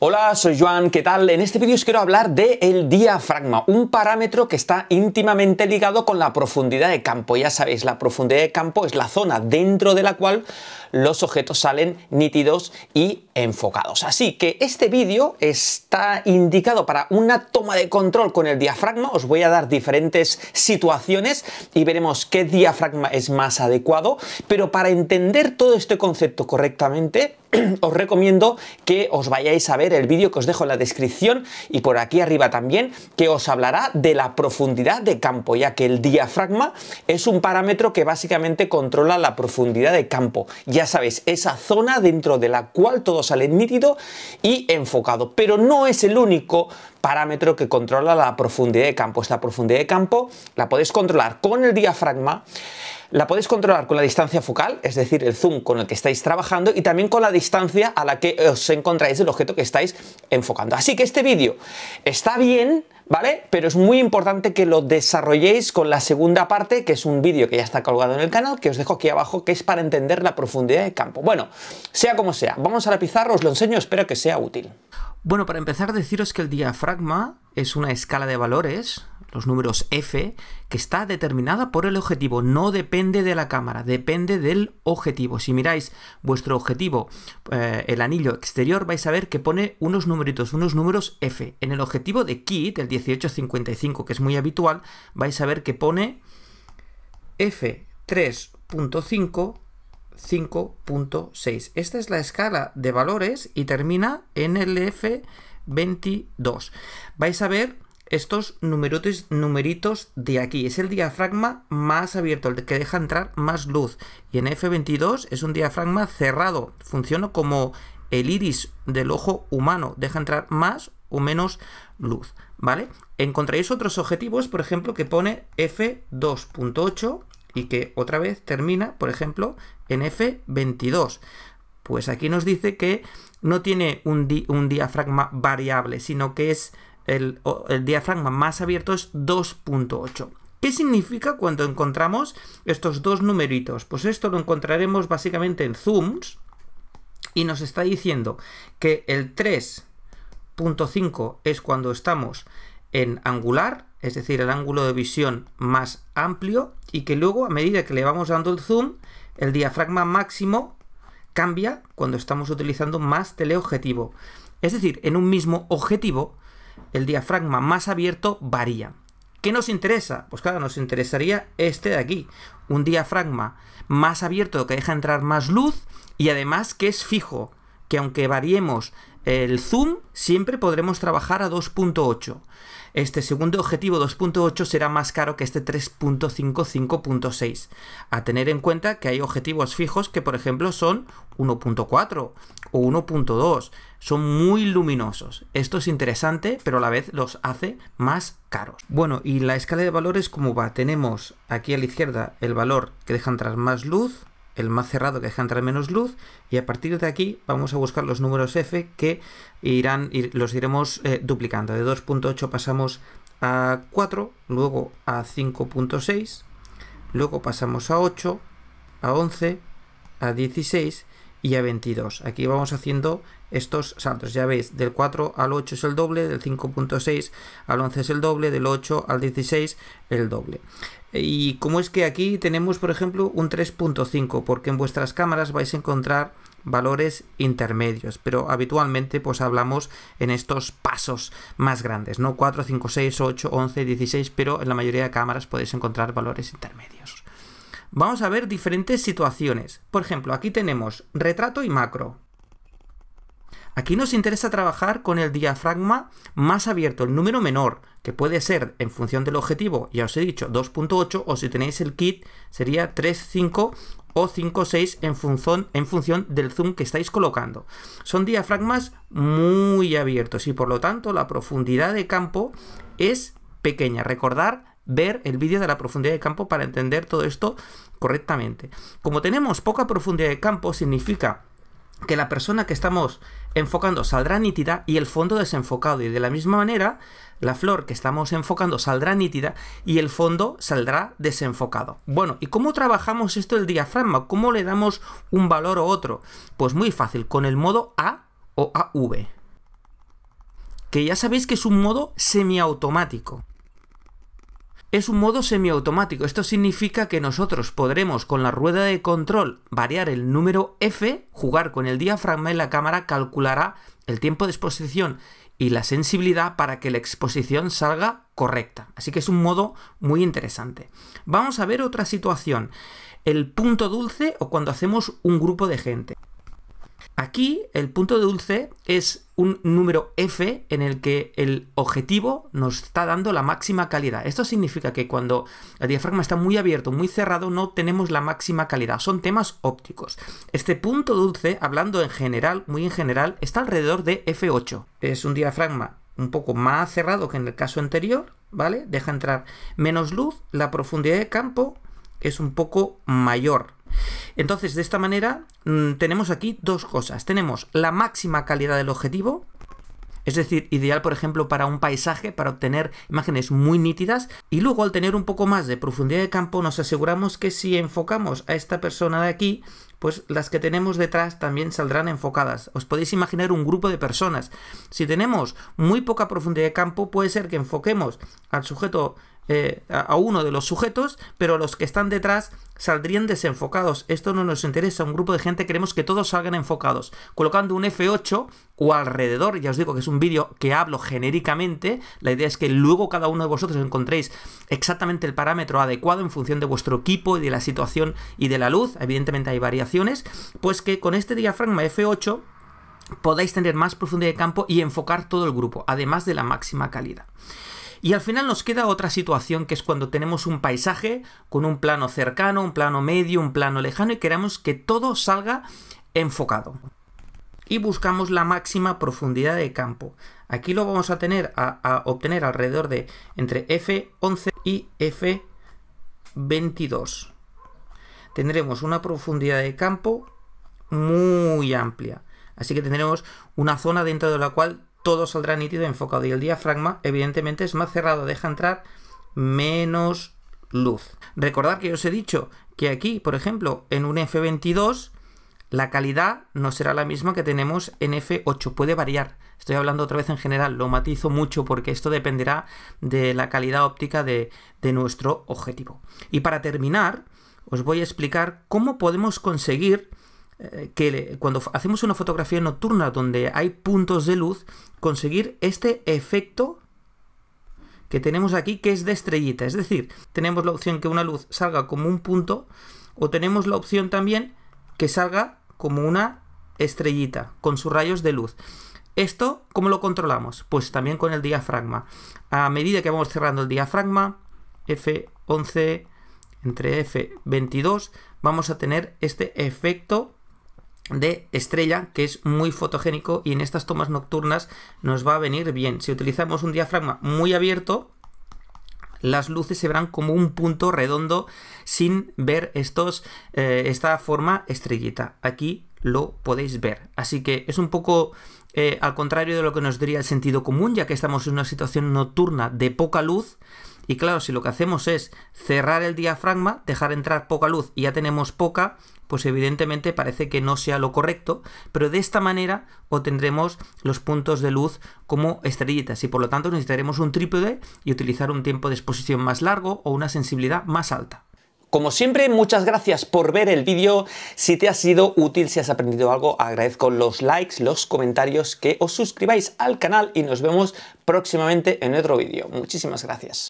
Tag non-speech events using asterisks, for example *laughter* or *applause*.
Hola, soy Joan, ¿qué tal? En este vídeo os quiero hablar del diafragma, un parámetro que está íntimamente ligado con la profundidad de campo. Ya sabéis, la profundidad de campo es la zona dentro de la cual los objetos salen nítidos y enfocados. Así que este vídeo está indicado para una toma de control con el diafragma. Os voy a dar diferentes situaciones y veremos qué diafragma es más adecuado. Pero para entender todo este concepto correctamente, *clears throat* os recomiendo que os vayáis a ver el vídeo que os dejo en la descripción y por aquí arriba también, que os hablará de la profundidad de campo, ya que el diafragma es un parámetro que básicamente controla la profundidad de campo. Ya sabéis, esa zona dentro de la cual todo sale nítido y enfocado, pero no es el único parámetro que controla la profundidad de campo. Esta profundidad de campo la podéis controlar con el diafragma, la podéis controlar con la distancia focal, es decir, el zoom con el que estáis trabajando y también con la distancia a la que os encontráis del objeto que estáis enfocando. Así que este vídeo está bien, ¿vale? Pero es muy importante que lo desarrolléis con la segunda parte, que es un vídeo que ya está colgado en el canal, que os dejo aquí abajo, que es para entender la profundidad de campo. Bueno, sea como sea, vamos a la pizarra, os lo enseño, espero que sea útil. Bueno, para empezar deciros que el diafragma es una escala de valores, los números F, que está determinada por el objetivo, no depende de la cámara, depende del objetivo. Si miráis vuestro objetivo, eh, el anillo exterior, vais a ver que pone unos numeritos, unos números F. En el objetivo de kit, el 1855, que es muy habitual, vais a ver que pone F3.5 5.6. Esta es la escala de valores y termina en el F22. Vais a ver estos numeritos, numeritos de aquí. Es el diafragma más abierto, el que deja entrar más luz. Y en F22 es un diafragma cerrado. Funciona como el iris del ojo humano. Deja entrar más o menos luz. ¿Vale? Encontraréis otros objetivos, por ejemplo, que pone F2.8 y que otra vez termina, por ejemplo, en F22. Pues aquí nos dice que no tiene un, diafragma variable, sino que es el, el diafragma más abierto es 2.8. ¿Qué significa cuando encontramos estos dos numeritos? Pues esto lo encontraremos básicamente en zooms y nos está diciendo que el 3.5 es cuando estamos en angular es decir, el ángulo de visión más amplio y que luego a medida que le vamos dando el zoom, el diafragma máximo cambia cuando estamos utilizando más teleobjetivo. Es decir, en un mismo objetivo, el diafragma más abierto varía. ¿Qué nos interesa? Pues claro, nos interesaría este de aquí, un diafragma más abierto que deja entrar más luz y además que es fijo, que aunque variemos el zoom siempre podremos trabajar a 2.8. Este segundo objetivo 2.8 será más caro que este 3.5 5.6 A tener en cuenta que hay objetivos fijos que por ejemplo son 1.4 o 1.2. Son muy luminosos. Esto es interesante, pero a la vez los hace más caros. Bueno, y la escala de valores como va. Tenemos aquí a la izquierda el valor que dejan tras más luz, el más cerrado que deja entrar menos luz y a partir de aquí vamos a buscar los números f que irán, los iremos eh, duplicando. De 2.8 pasamos a 4, luego a 5.6, luego pasamos a 8, a 11, a 16 y a 22. Aquí vamos haciendo estos saltos. Ya veis, del 4 al 8 es el doble, del 5.6 al 11 es el doble, del 8 al 16 el doble. Y como es que aquí tenemos, por ejemplo, un 3.5, porque en vuestras cámaras vais a encontrar valores intermedios, pero habitualmente pues hablamos en estos pasos más grandes, ¿no? 4, 5, 6, 8, 11, 16, pero en la mayoría de cámaras podéis encontrar valores intermedios vamos a ver diferentes situaciones. Por ejemplo, aquí tenemos retrato y macro. Aquí nos interesa trabajar con el diafragma más abierto, el número menor, que puede ser en función del objetivo, ya os he dicho, 2.8 o si tenéis el kit sería 3.5 o 5.6 en función, en función del zoom que estáis colocando. Son diafragmas muy abiertos y por lo tanto la profundidad de campo es pequeña. Recordar ver el vídeo de la profundidad de campo para entender todo esto correctamente. Como tenemos poca profundidad de campo, significa que la persona que estamos enfocando saldrá nítida y el fondo desenfocado. Y de la misma manera, la flor que estamos enfocando saldrá nítida y el fondo saldrá desenfocado. Bueno, ¿y cómo trabajamos esto el diafragma? ¿Cómo le damos un valor o otro? Pues muy fácil, con el modo A o AV. Que ya sabéis que es un modo semiautomático es un modo semiautomático. Esto significa que nosotros podremos con la rueda de control variar el número F, jugar con el diafragma y la cámara calculará el tiempo de exposición y la sensibilidad para que la exposición salga correcta. Así que es un modo muy interesante. Vamos a ver otra situación. El punto dulce o cuando hacemos un grupo de gente. Aquí el punto dulce es un número F en el que el objetivo nos está dando la máxima calidad. Esto significa que cuando el diafragma está muy abierto, muy cerrado, no tenemos la máxima calidad. Son temas ópticos. Este punto dulce, hablando en general, muy en general, está alrededor de F8. Es un diafragma un poco más cerrado que en el caso anterior, ¿vale? Deja entrar menos luz, la profundidad de campo es un poco mayor, entonces, de esta manera, mm, tenemos aquí dos cosas. Tenemos la máxima calidad del objetivo, es decir, ideal, por ejemplo, para un paisaje, para obtener imágenes muy nítidas. Y luego, al tener un poco más de profundidad de campo, nos aseguramos que si enfocamos a esta persona de aquí, pues las que tenemos detrás también saldrán enfocadas. Os podéis imaginar un grupo de personas. Si tenemos muy poca profundidad de campo, puede ser que enfoquemos al sujeto eh, a uno de los sujetos, pero los que están detrás saldrían desenfocados. Esto no nos interesa. Un grupo de gente queremos que todos salgan enfocados. Colocando un F8 o alrededor, ya os digo que es un vídeo que hablo genéricamente, la idea es que luego cada uno de vosotros encontréis exactamente el parámetro adecuado en función de vuestro equipo y de la situación y de la luz. Evidentemente hay varias pues que con este diafragma F8 podáis tener más profundidad de campo y enfocar todo el grupo, además de la máxima calidad. Y al final nos queda otra situación que es cuando tenemos un paisaje con un plano cercano, un plano medio, un plano lejano y queremos que todo salga enfocado. Y buscamos la máxima profundidad de campo. Aquí lo vamos a tener a obtener alrededor de entre F11 y F22 tendremos una profundidad de campo muy amplia. Así que tendremos una zona dentro de la cual todo saldrá nítido enfocado y el diafragma evidentemente es más cerrado, deja entrar menos luz. Recordad que os he dicho que aquí, por ejemplo, en un F22 la calidad no será la misma que tenemos en F8, puede variar. Estoy hablando otra vez en general, lo matizo mucho porque esto dependerá de la calidad óptica de, de nuestro objetivo. Y para terminar, os voy a explicar cómo podemos conseguir eh, que cuando hacemos una fotografía nocturna donde hay puntos de luz, conseguir este efecto que tenemos aquí que es de estrellita. Es decir, tenemos la opción que una luz salga como un punto o tenemos la opción también que salga como una estrellita con sus rayos de luz. ¿Esto cómo lo controlamos? Pues también con el diafragma. A medida que vamos cerrando el diafragma, F11, entre F22 vamos a tener este efecto de estrella que es muy fotogénico y en estas tomas nocturnas nos va a venir bien. Si utilizamos un diafragma muy abierto, las luces se verán como un punto redondo sin ver estos, eh, esta forma estrellita. Aquí lo podéis ver. Así que es un poco eh, al contrario de lo que nos diría el sentido común, ya que estamos en una situación nocturna de poca luz. Y claro, si lo que hacemos es cerrar el diafragma, dejar entrar poca luz y ya tenemos poca, pues evidentemente parece que no sea lo correcto, pero de esta manera obtendremos los puntos de luz como estrellitas y por lo tanto necesitaremos un trípode y utilizar un tiempo de exposición más largo o una sensibilidad más alta. Como siempre, muchas gracias por ver el vídeo. Si te ha sido útil, si has aprendido algo, agradezco los likes, los comentarios, que os suscribáis al canal y nos vemos próximamente en otro vídeo. Muchísimas gracias.